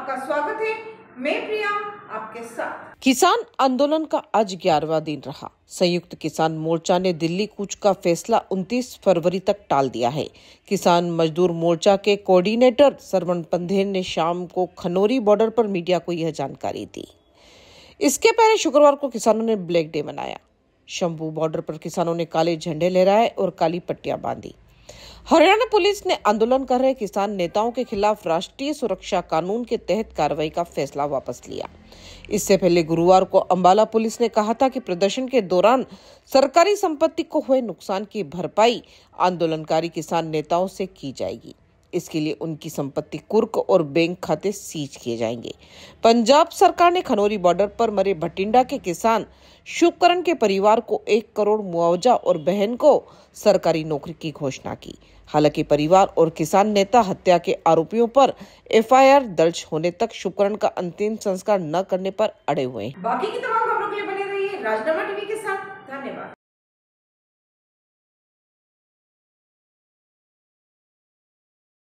आपका स्वागत है मैं प्रिया आपके साथ किसान आंदोलन का आज ग्यारहवा दिन रहा संयुक्त किसान मोर्चा ने दिल्ली कूच का फैसला 29 फरवरी तक टाल दिया है किसान मजदूर मोर्चा के कोऑर्डिनेटर सरवण पंधेर ने शाम को खनौरी बॉर्डर पर मीडिया को यह जानकारी दी इसके पहले शुक्रवार को किसानों ने ब्लैक डे मनाया शंभू बॉर्डर पर किसानों ने काले झंडे लहराए और काली पट्टियां बांधी हरियाणा पुलिस ने आंदोलन कर रहे किसान नेताओं के खिलाफ राष्ट्रीय सुरक्षा कानून के तहत कार्रवाई का फैसला वापस लिया इससे पहले गुरुवार को अंबाला पुलिस ने कहा था कि प्रदर्शन के दौरान सरकारी संपत्ति को हुए नुकसान की भरपाई आंदोलनकारी किसान नेताओं से की जाएगी इसके लिए उनकी संपत्ति कुर्क और बैंक खाते सीज किए जाएंगे पंजाब सरकार ने खनौरी बॉर्डर पर मरे भटिंडा के किसान शुभकरण के परिवार को एक करोड़ मुआवजा और बहन को सरकारी नौकरी की घोषणा की हालांकि परिवार और किसान नेता हत्या के आरोपियों पर एफआईआर दर्ज होने तक शुभकरण का अंतिम संस्कार न करने पर अड़े हुए बाकी की तमाम खबरों के लिए बने रहिए राजनामा टीवी के साथ धन्यवाद